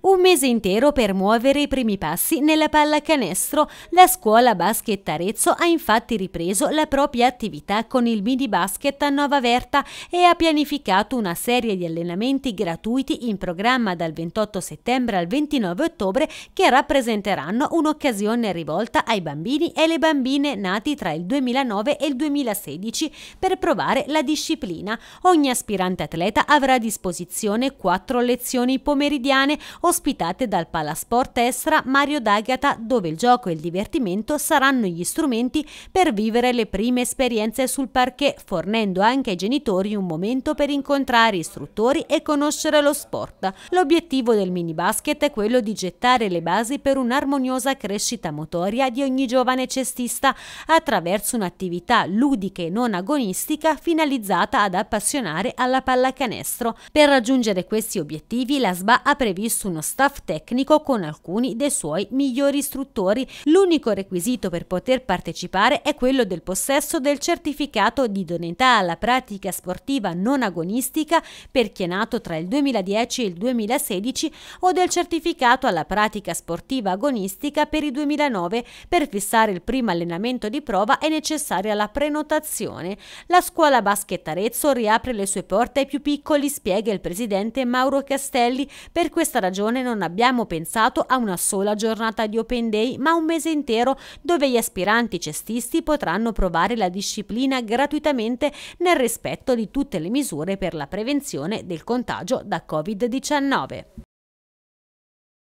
Un mese intero per muovere i primi passi nella pallacanestro. La scuola basket Arezzo ha infatti ripreso la propria attività con il mini basket a Nova Verta e ha pianificato una serie di allenamenti gratuiti in programma dal 28 settembre al 29 ottobre che rappresenteranno un'occasione rivolta ai bambini e le bambine nati tra il 2009 e il 2016 per provare la disciplina. Ogni aspirante atleta avrà a disposizione quattro lezioni pomeridiane ospitate dal Palasport Estra Mario D'Agata, dove il gioco e il divertimento saranno gli strumenti per vivere le prime esperienze sul parquet, fornendo anche ai genitori un momento per incontrare istruttori e conoscere lo sport. L'obiettivo del minibasket è quello di gettare le basi per un'armoniosa crescita motoria di ogni giovane cestista attraverso un'attività ludica e non agonistica finalizzata ad appassionare alla pallacanestro. Per raggiungere questi obiettivi la SBA ha previsto uno staff tecnico con alcuni dei suoi migliori istruttori. L'unico requisito per poter partecipare è quello del possesso del certificato di idoneità alla pratica sportiva non agonistica per chi è nato tra il 2010 e il 2016 o del certificato alla pratica sportiva agonistica per il 2009. Per fissare il primo allenamento di prova è necessaria la prenotazione. La scuola basket Arezzo riapre le sue porte ai più piccoli, spiega il presidente Mauro Castelli. Per questa ragione stagione non abbiamo pensato a una sola giornata di Open Day, ma un mese intero dove gli aspiranti cestisti potranno provare la disciplina gratuitamente nel rispetto di tutte le misure per la prevenzione del contagio da Covid-19.